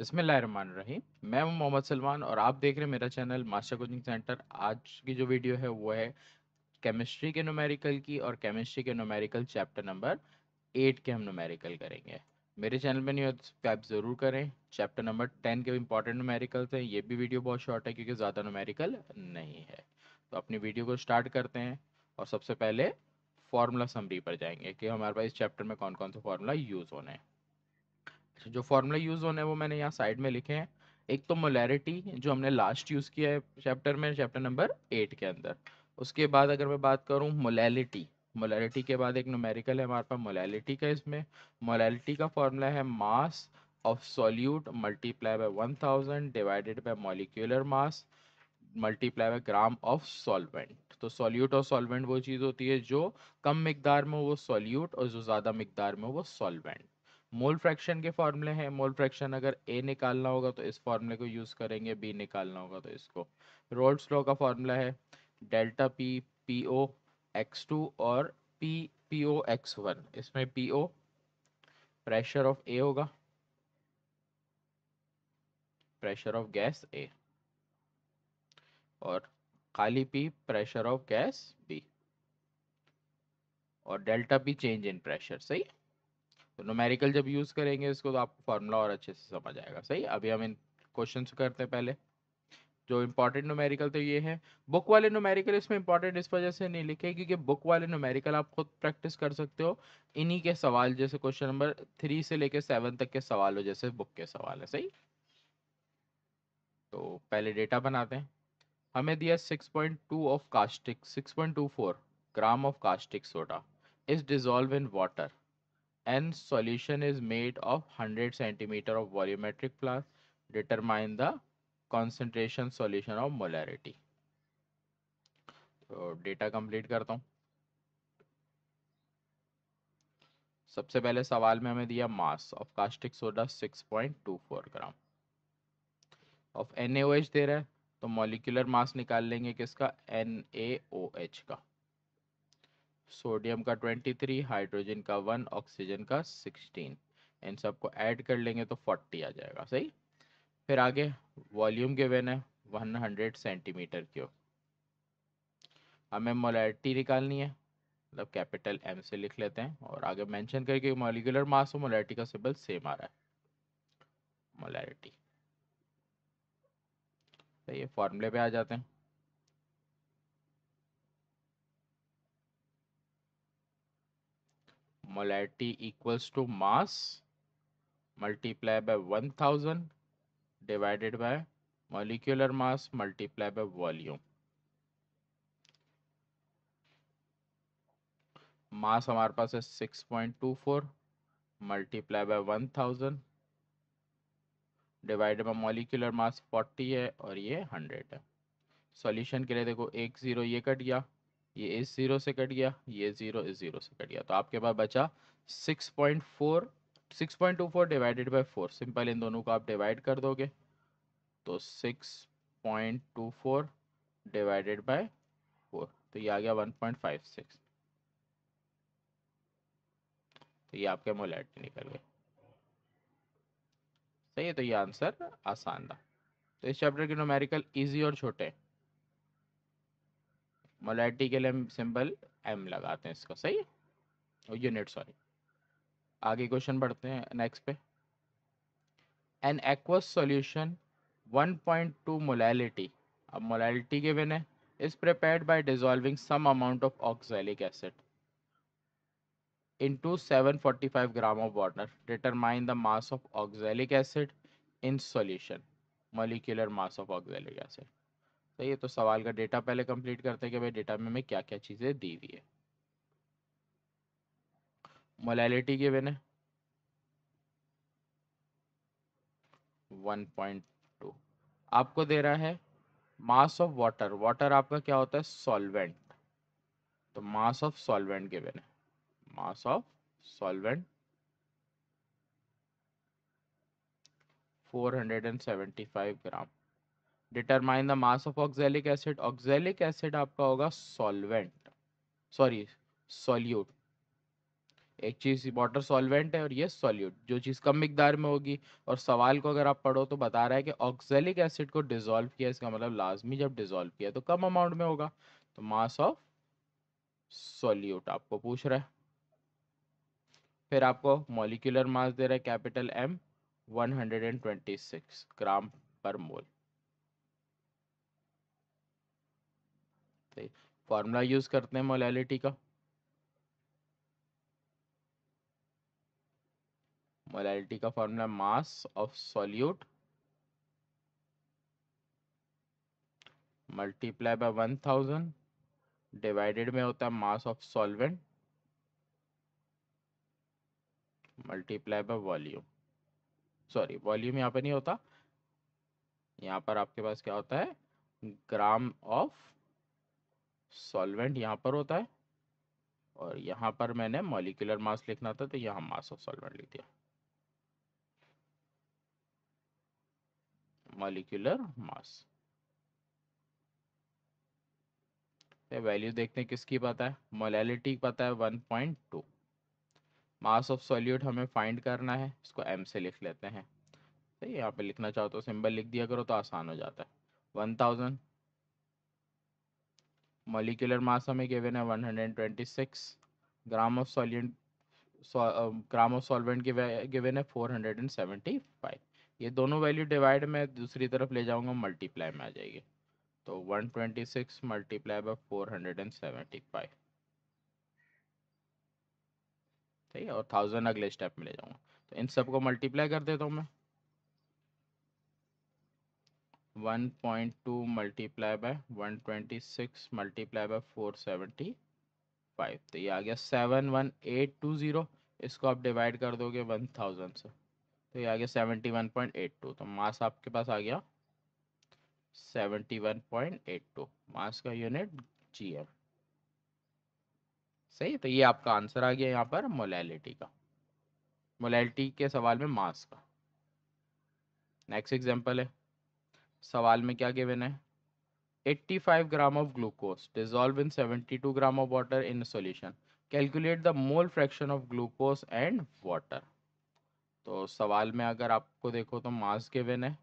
रही मैं हूं मोहम्मद सलमान और आप देख रहे हैं मेरा चैनल मास्टर कोचिंग सेंटर आज की जो वीडियो है वो है केमिस्ट्री के नोमेरिकल की और केमिस्ट्री के नोमेरिकल चैप्टर नंबर एट के हम नोमेरिकल करेंगे मेरे चैनल पर नहीं हो तो सब्सक्राइब ज़रूर करें चैप्टर नंबर टेन के इंपॉर्टेंट नोमेरिकल्स हैं ये भी वीडियो बहुत शॉर्ट है क्योंकि ज़्यादा नोमेरिकल नहीं है तो अपनी वीडियो को स्टार्ट करते हैं और सबसे पहले फार्मूला समरी पर जाएंगे कि हमारे पास इस चैप्टर में कौन कौन से फार्मूला यूज़ होने हैं जो फॉर्मूला यूज़ होने वो मैंने यहाँ साइड में लिखे हैं एक तो मोलैरिटी जो हमने लास्ट यूज़ किया है चैप्टर में चैप्टर नंबर एट के अंदर उसके बाद अगर मैं बात करूँ मोलैलिटी मोलैलिटी के बाद एक नोमेरिकल है हमारे पास मोलैलिटी का इसमें मोलैलिटी का फॉर्मूला है mass of solute multiply by one thousand divided by molecular mass multiply by gram of solvent तो सॉल्यूट और सॉल्वेंट वो चीज़ होती है जो कम मकदार में वो सॉल्यूट और जो ज़्यादा मकदार में वो सॉल्वेंट मोल फ्रैक्शन के फॉर्मूले हैं मोल फ्रैक्शन अगर ए निकालना होगा तो इस फॉर्मूले को यूज़ करेंगे बी निकालना होगा तो इसको रोल्स लॉ का फॉर्मूला है delta P P O X two और P P O X one इसमें P O pressure of A होगा प्रेशर ऑफ गैस ए और खाली P pressure of gas B और delta P change in pressure सही तो numerical जब use करेंगे इसको तो आपको फॉर्मूला और अच्छे से समझ आएगा सही अभी हम इन क्वेश्चन करते हैं पहले जो इम्पोर्टेंट नोमेरिकल तो ये है बुक वाले नोमेरिकल इसमें इंपॉर्टेंट इस वजह से नहीं लिखे क्योंकि बुक वाले नोमेरिकल आप खुद प्रैक्टिस कर सकते हो इन्हीं के सवाल जैसे क्वेश्चन नंबर थ्री से लेकर सेवन तक के सवाल हो जैसे बुक के सवाल है सही तो पहले डेटा बनाते हैं हमें दिया 6.2 of caustic 6.24 gram of caustic soda is dissolve in water n solution is made of 100 cm of volumetric flask determine the concentration solution of molarity तो डेटा कंप्लीट करता हूँ सबसे पहले सवाल में हमें दिया mass of caustic soda 6.24 gram of N दे रहा है तो मॉलिक्यूलर मास निकाल लेंगे किसका एन का सोडियम का 23 हाइड्रोजन का 1 ऑक्सीजन का 16 इन सबको ऐड कर लेंगे तो 40 आ जाएगा सही फिर आगे वॉल्यूम वेन है 100 सेंटीमीटर क्यों हमें मोलैरिटी निकालनी है मतलब कैपिटल एम से लिख लेते हैं और आगे मेंशन करके मोलिकुलर मास और मोलैरिटी का सिंबल सेम आ रहा है मोलैरिटी तो ये फॉर्मूले पे आ जाते हैं molarity equals to mass multiplied by 1000 divided by molecular mass multiplied by volume मास हमारे पास है six point two four multiply by one thousand divide by molecular mass forty है और ये हंड्रेड है सॉल्यूशन के लिए देखो एक जीरो ये कट गया ये इस ज़ीरो से कट गया ये ज़ीरो इस ज़ीरो से कट गया तो आपके पास बचा 6.4 6.24 four six two four divided by four simple इन दोनों को आप डिवाइड कर दोगे तो सिक्स डिवाइडेड बाय 4 तो ये आ गया 1.56 तो ये आपके मोलैरिटी निकल गए सही है तो ये आंसर आसान था तो इस चैप्टर के नोमेरिकल इजी और छोटे हैं मोलैरिटी के लिए हम सिंबल एम लगाते हैं इसका सही यूनिट oh, सॉरी आगे क्वेश्चन बढ़ते हैं नेक्स्ट पे एन एक्वस सॉल्यूशन 1.2 मोलैलिटी अब मोलैलिटी के बिना is prepared by dissolving some amount of oxalic acid in into 745 gram of water determine the mass of oxalic acid in solution molecular mass of oxalic acid सही है तो सवाल का data पहले complete करते हैं कि भाई डेटा में हमें क्या क्या चीज़ें दी हुई है मोलैलिटी के मैंने वन पॉइंट टू आपको दे रहा है मास ऑफ वाटर वाटर आपका क्या होता है सॉल्वेंट तो मास ऑफ सॉल्वेंट के मैंने mass of solvent 475 gram determine the mass of oxalic acid oxalic acid आपका होगा सॉल्वेंट सॉरी सॉल्यूट एक चीज वाटर सॉल्वेंट है और ये सॉल्यूट जो चीज कम मिकदार में होगी और सवाल को अगर आप पढ़ो तो बता रहा है कि ऑक्जेलिक एसिड को डिजोल्व किया इसका मतलब लाजमी जब डिजोल्व किया तो कम अमाउंट में होगा तो मास ऑफ सॉल्यूट आपको पूछ रहा है फिर आपको मॉलिक्यूलर मास दे रहा है कैपिटल एम 126 ग्राम पर मोल सकते फॉर्मूला यूज़ करते हैं मोलैलिटी का मोलैलिटी का formula mass of solute multiply by one thousand divided में होता है mass of solvent multiply by volume sorry volume यहाँ पर नहीं होता यहाँ पर आपके पास क्या होता है ग्राम ऑफ सॉल्वेंट यहाँ पर होता है और यहाँ पर मैंने मॉलिकुलर मास लिखना था तो यहाँ मास ऑफ सॉल्वेंट लिख दिया मॉलिकुलर मास वैल्यू देखते हैं किसकी पता है मोलैलिटी पता है 1.2 मास ऑफ सॉल्यूट हमें फाइंड करना है इसको एम से लिख लेते हैं तो यहाँ पे लिखना चाहो तो सिंबल लिख दिया करो तो आसान हो जाता है 1000 Molecular mass हमें given है 126. Um, gram of solvent so, uh, gram of solvent given है 475. ये दोनों वैल्यू डिवाइड में दूसरी तरफ ले जाऊंगा मल्टीप्लाई में आ जाएगी तो 126 twenty six multiply by four hundred and seventy five ठीक है और थाउजेंड अगले स्टेप में ले जाऊंगा तो इन सबको मल्टीप्लाई कर देता हूँ मैं one point two multiply by one twenty six multiply by four seventy five तो ये आ गया seven one eight two zero इसको आप डिवाइड कर दोगे वन थाउजेंड से तो ये आ गया seventy one point eight two तो मास आपके पास आ गया seventy one point eight two mass का यूनिट जी एम सही तो ये आपका आंसर आ गया यहाँ पर मोलैलिटी का मोलैलिटी के सवाल में मास का नेक्स्ट एग्जाम्पल है सवाल में क्या गिवन है 85 gram of glucose dissolve in 72 gram of water in solution calculate the mole fraction of glucose and water तो सवाल में अगर आपको देखो तो मास गिवन है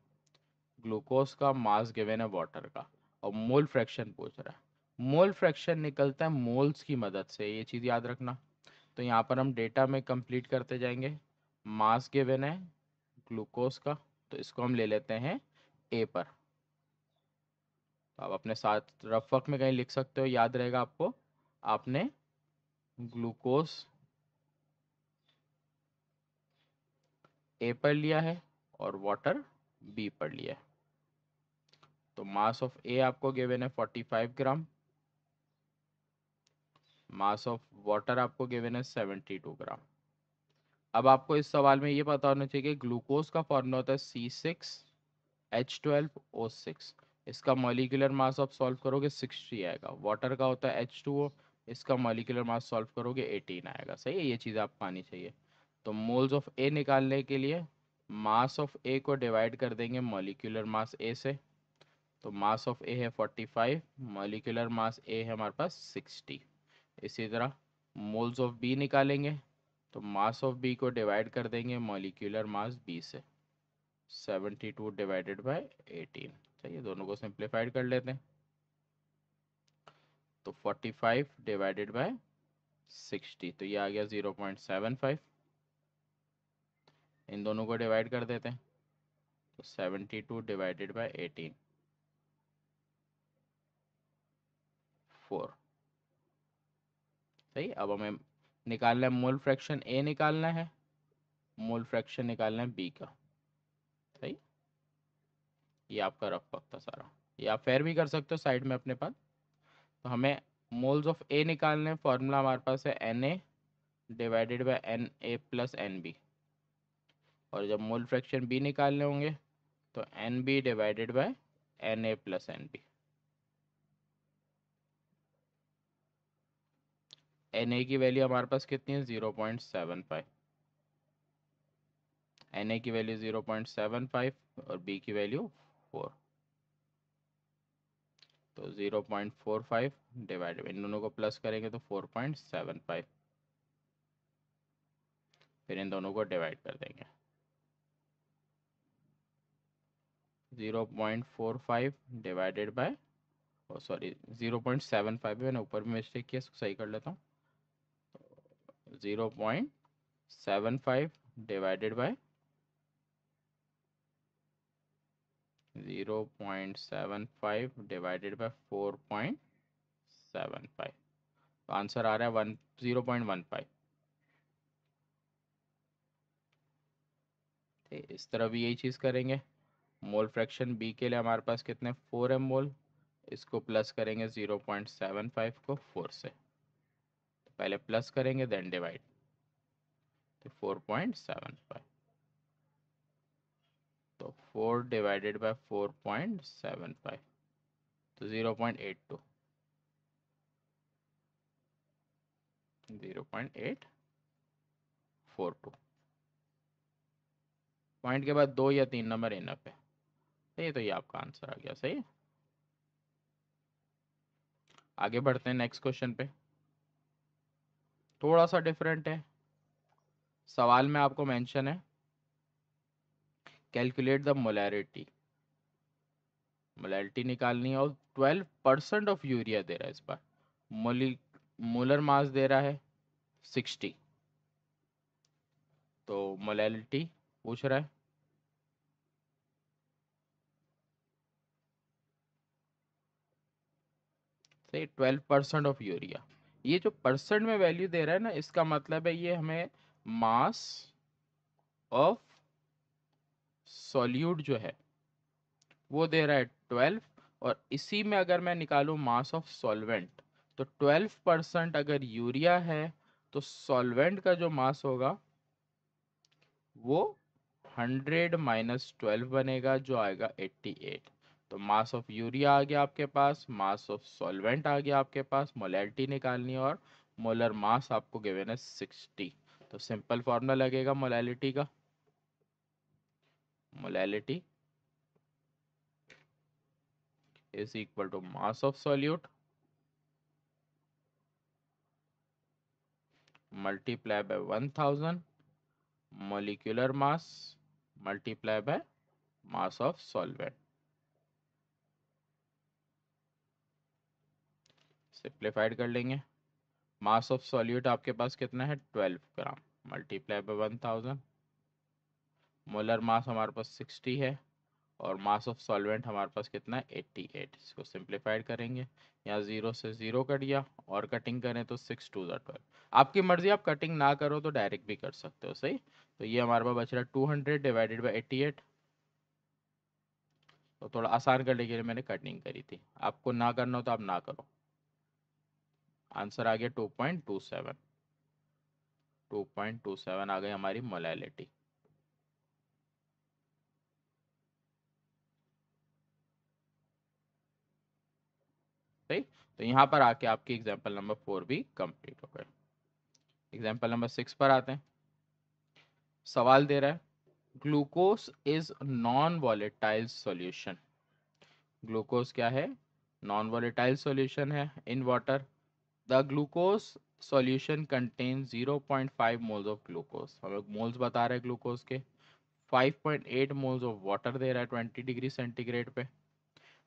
ग्लूकोज का मास गिवन है वाटर का और मोल फ्रैक्शन पूछ रहा है मोल फ्रैक्शन निकलता है मोल्स की मदद से ये चीज़ याद रखना तो यहाँ पर हम डेटा में कंप्लीट करते जाएंगे मास गिवन है ग्लूकोज का तो इसको हम ले लेते हैं ए पर तो आप अपने साथ रफ वक में कहीं लिख सकते हो याद रहेगा आपको आपने ग्लूकोज ए पर लिया है और वाटर बी पर लिया है तो मास ऑफ ए आपको गिवेन है 45 ग्राम मास ऑफ वाटर आपको गिवेन है 72 ग्राम अब आपको इस सवाल में ये पता होना चाहिए कि ग्लूकोज का फॉर्मूला होता है सी सिक्स एच इसका मोलिकुलर मास आप सॉल्व करोगे सिक्सटी आएगा वाटर का होता है एच टू ओ इसका मोलिकुलर मास सॉल्व करोगे एटीन आएगा सही है ये चीज़ आपको आनी चाहिए तो मोल्स ऑफ ए निकालने के लिए मास ऑफ ए को डिवाइड कर देंगे मोलिकुलर मास ए से तो मास ऑफ ए है forty five molecular mass A है हमारे पास सिक्सटी इसी तरह मोल्स ऑफ बी निकालेंगे तो मास ऑफ बी को डिवाइड कर देंगे मोलिकुलर मास बी से seventy two divided by eighteen चाहिए तो दोनों को सिंप्लीफाइड कर लेते हैं तो forty five divided by sixty तो ये आ गया ज़ीरो पॉइंट सेवन फाइव इन दोनों को डिवाइड कर देते हैं तो seventy two divided by eighteen four सही अब हमें निकालना है मोल फ्रैक्शन ए निकालना है मोल फ्रैक्शन निकालना है बी का ये आपका रफ वक्त था सारा ये आप फेयर भी कर सकते हो साइड में अपने पास तो हमें मोल्स ऑफ ए निकालने हैं फॉर्मूला हमारे पास है N A divided by N A plus N B और जब मोल फ्रैक्शन बी निकालने होंगे तो N B divided by N A plus N B N A की वैल्यू हमारे पास कितनी है zero point seven five N A की value zero point seven five और बी की वैल्यू फोर तो zero point four five divide इन दोनों को प्लस करेंगे तो फोर पॉइंट सेवन फाइव फिर इन दोनों को डिवाइड कर देंगे zero point four five divided by और sorry zero point seven five मैंने ऊपर भी मिस्टेक किया इसको सही कर लेता हूँ zero point seven five divided by zero point seven five divided by four by 4.75 तो आंसर आ रहा है one zero point one five इस तरह भी यही चीज़ करेंगे मोल फ्रैक्शन बी के लिए हमारे पास कितने फोर एम मोल इसको प्लस करेंगे ज़ीरो पॉइंट सेवन फाइव को फोर से तो पहले प्लस करेंगे देन डिवाइड तो फोर पॉइंट सेवन फाइव तो four divided by four point seven five तो zero point eight two zero point eight four two point के बाद दो या तीन नंबर इन है सही है तो ये आपका आंसर आ गया सही आगे बढ़ते हैं नेक्स्ट क्वेश्चन पे थोड़ा सा डिफरेंट है सवाल में आपको मेंशन है कैलकुलेट द मोलैरिटी मोलैरिटी निकालनी है और ट्वेल्व परसेंट ऑफ यूरिया दे रहा है इस बार मोली मोलर मास दे रहा है सिक्सटी तो मोलैरिटी पूछ रहा है ट्वेल्व परसेंट ऑफ यूरिया ये जो परसेंट में वैल्यू दे रहा है ना इसका मतलब है ये हमें मास ऑफ सॉल्यूट जो है वो दे रहा है ट्वेल्व और इसी में अगर मैं निकालू मास ऑफ सॉल्वेंट तो ट्वेल्व परसेंट अगर यूरिया है तो सॉल्वेंट का जो मास होगा वो हंड्रेड माइनस ट्वेल्व बनेगा जो आएगा एट्टी एट तो मास ऑफ यूरिया आ गया आपके पास मास ऑफ सॉल्वेंट आ गया आपके पास मोलैरिटी निकालनी और मोलर मास आपको गिवेन है सिक्सटी तो सिंपल फॉर्मूला लगेगा मोलैलिटी का molality is equal to mass of solute multiply by 1000 molecular mass multiply by mass of solvent simplified कर लेंगे मास ऑफ सॉल्यूट आपके पास कितना है 12 gram multiply by 1000 molar mass हमारे पास 60 है और मास ऑफ सॉल्वेंट हमारे पास कितना है 88 इसको सिंप्लीफाइड करेंगे यहाँ ज़ीरो से ज़ीरो कट गया और कटिंग करें तो सिक्स टू जो ट्वेल्व आपकी मर्जी आप कटिंग ना करो तो डायरेक्ट भी कर सकते हो सही तो ये हमारे पास बच रहा है two hundred divided by eighty eight तो थोड़ा आसान करने के लिए मैंने कटिंग करी थी आपको ना करना हो तो आप ना करो आंसर आ गया two point two seven two point two seven आ गई हमारी मोलैलिटी तो यहाँ पर आके आपकी एग्जाम्पल नंबर फोर भी कंप्लीट हो गए एग्जाम्पल नंबर सिक्स पर आते हैं सवाल दे रहा है glucose is non volatile solution glucose क्या है नॉन वॉलेटाइल सॉल्यूशन है in water the glucose solution contain 0.5 moles of glucose लोग मोल्स बता रहे हैं ग्लूकोज के 5.8 मोल्स ऑफ वाटर दे रहा है 20 डिग्री सेंटीग्रेड पे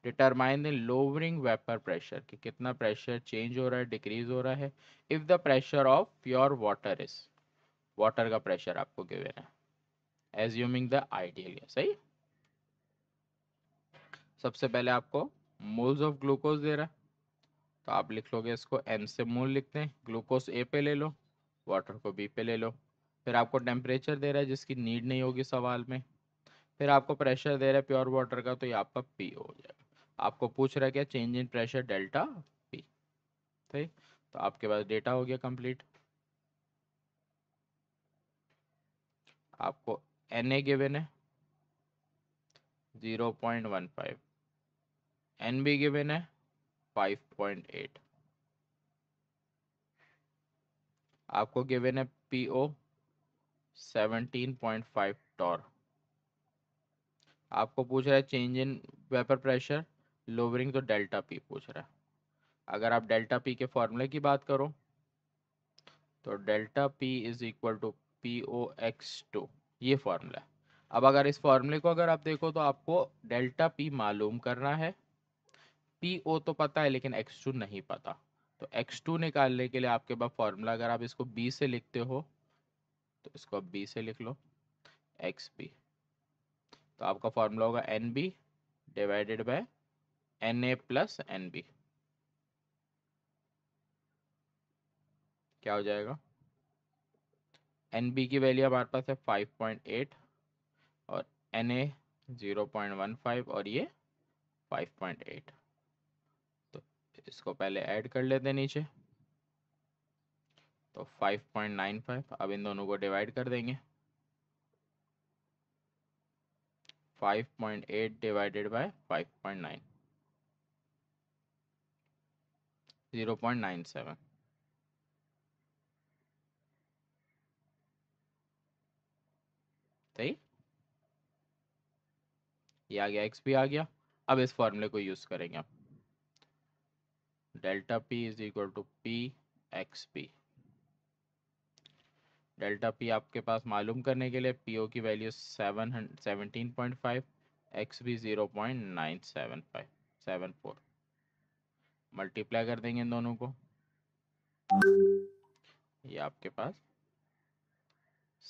determine the lowering vapour pressure कि कितना प्रेशर चेंज हो रहा है डिक्रीज हो रहा है if the pressure of pure water is water का प्रेशर आपको गिवेन है एज्यूमिंग द आइडियल सही सबसे पहले आपको मोल्स ऑफ ग्लूकोज दे रहा है तो आप लिख लोगे इसको एम से मोल लिखते हैं ग्लूकोज ए पे ले लो वाटर को बी पे ले लो फिर आपको टेम्परेचर दे रहा है जिसकी नीड नहीं होगी सवाल में फिर आपको प्रेशर दे रहा है प्योर वाटर का तो ये आपका पी हो जाएगा आपको पूछ रहा है क्या change in pressure delta P सही तो आपके पास डेटा हो गया कंप्लीट आपको एन ए गिवेन है zero point one five N B given है फाइव पॉइंट एट आपको गिवेन है P O seventeen point five torr आपको पूछ रहा है change in vapour pressure lowering तो डेल्टा पी पूछ रहा है अगर आप डेल्टा पी के फॉर्मूले की बात करो तो delta P is equal to P O X two ये फॉर्मूला है अब अगर इस फॉर्मूले को अगर आप देखो तो आपको डेल्टा पी मालूम करना है पी ओ तो पता है लेकिन एक्स टू नहीं पता तो एक्स टू निकालने के लिए आपके पास फॉर्मूला अगर आप इसको बी से लिखते हो तो इसको आप बी से लिख लो एक्स बी तो आपका फॉर्मूला होगा N B divided by N A plus N B क्या हो जाएगा एन बी की वैल्यू हमारे पास है फाइव पॉइंट एट और N A zero point one five और ये फाइव पॉइंट एट तो इसको पहले ऐड कर लेते हैं नीचे तो फाइव पॉइंट नाइन फाइव अब इन दोनों को डिवाइड कर देंगे 5.8 डिवाइडेड बाय 5.9 सेवन सही ये आ गया एक्स भी आ गया अब इस फॉर्मूले को यूज़ करेंगे आप delta P is equal to P X P delta P आपके पास मालूम करने के लिए पीओ की value seven seventeen point five X B zero point nine seven five seven four multiply कर देंगे इन दोनों को ये आपके पास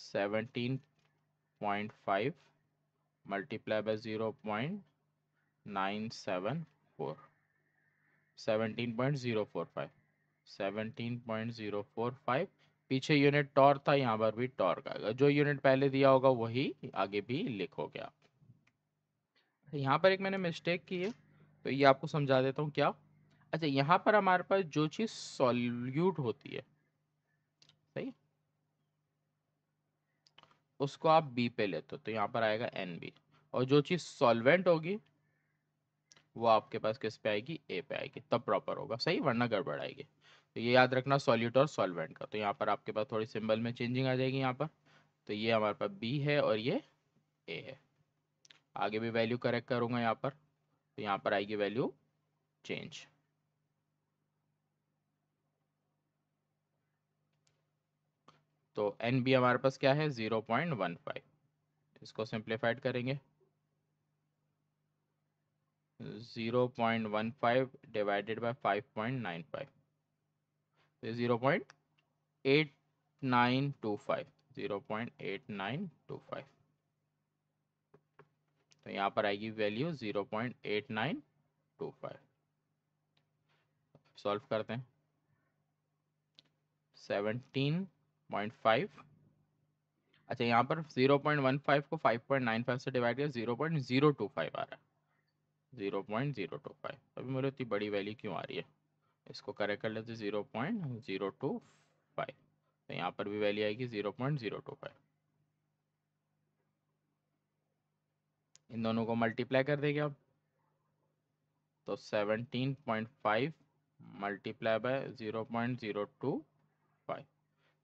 seventeen point five multiply by zero point nine seven four seventeen point zero four five seventeen point zero four five पीछे unit torr था यहाँ पर भी टॉर आएगा जो यूनिट पहले दिया होगा वही आगे भी लिखोगे आप यहाँ पर एक मैंने मिस्टेक की है तो ये आपको समझा देता हूँ क्या अच्छा यहाँ पर हमारे पास जो चीज़ सॉल्यूट होती है सही उसको आप बी पे लेते हो तो यहाँ पर आएगा एन बी और जो चीज़ सॉल्वेंट होगी वो आपके पास किस पे आएगी ए पे आएगी तब प्रॉपर होगा सही वरना गड़बड़ आएगी तो ये याद रखना सॉल्यूट और सॉल्वेंट का तो यहाँ पर आपके पास थोड़ी सिंबल में चेंजिंग आ जाएगी यहाँ पर तो ये हमारे पास बी है और ये ए है आगे भी वैल्यू करेक्ट करूंगा यहाँ पर तो यहाँ पर आएगी वैल्यू चेंज तो एन बी हमारे पास क्या है ज़ीरो पॉइंट वन फाइव इसको सिंप्लीफाइड करेंगे zero point one five divided by five point nine five zero point eight nine two five zero point eight nine two five तो यहाँ पर आएगी value zero point eight nine two five solve करते हैं seventeen point five अच्छा यहाँ पर zero point one five को फाइव पॉइंट नाइन फाइव से डिवाइड किया zero point zero two five आ रहा है zero point zero two five अभी मेरे इतनी बड़ी वैल्यू क्यों आ रही है इसको करेक्ट कर लेते zero point zero two five तो यहाँ पर भी वैल्यू आएगी zero point zero two five इन दोनों को मल्टीप्लाई कर देंगे आप तो seventeen point five multiply by zero point zero two five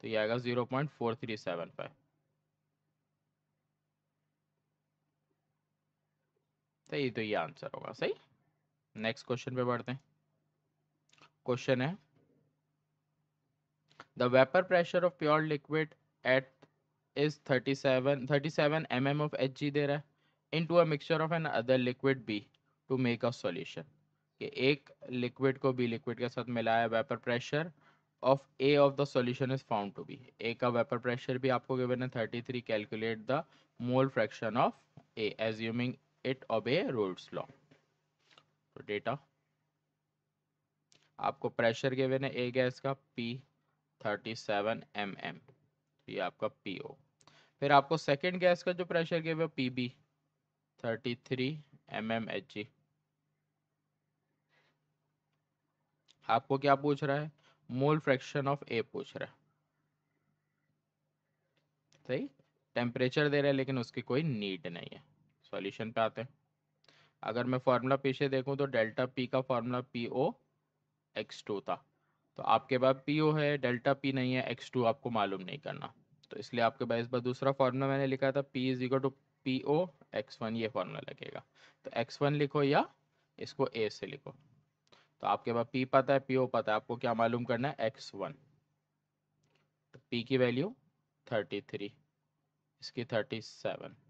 तो ये आएगा zero point four three seven five सही तो ये आंसर होगा सही नेक्स्ट क्वेश्चन पे बढ़ते हैं क्वेश्चन है the vapour pressure of pure liquid at is thirty thirty seven seven M M of H G दे रहा है into a mixture of another liquid B to make a solution कि एक लिक्विड को B liquid के साथ मिलाया vapour pressure of A of the solution is found to be A का वेपर प्रेशर भी आपको गिवन है 33 calculate the mole fraction of A assuming it obey Raoult's law तो डेटा आपको प्रेशर गिवन है ए गैस का P 37 M M ये आपका पी ओ फिर आपको सेकेंड गैस का जो प्रेशर गिवन है P B thirty three M M H G आपको क्या पूछ रहा है मोल फ्रैक्शन ऑफ ए पूछ रहा है सही टेम्परेचर दे रहा है लेकिन उसकी कोई नीड नहीं है सॉल्यूशन पे आते हैं अगर मैं फॉर्मूला पीछे देखूं तो डेल्टा पी का formula P O X two था तो आपके पास पी ओ है डेल्टा पी नहीं है एक्स टू आपको मालूम नहीं करना तो इसलिए आपके पास इस बार दूसरा फॉर्मूला मैंने लिखा था P is equal to P O X one ये फॉर्मूला लगेगा तो एक्स वन लिखो या इसको ए से लिखो तो आपके पास पी पता है पी ओ पता है आपको क्या मालूम करना है एक्स वन तो पी की वैल्यू थर्टी थ्री इसकी थर्टी सेवन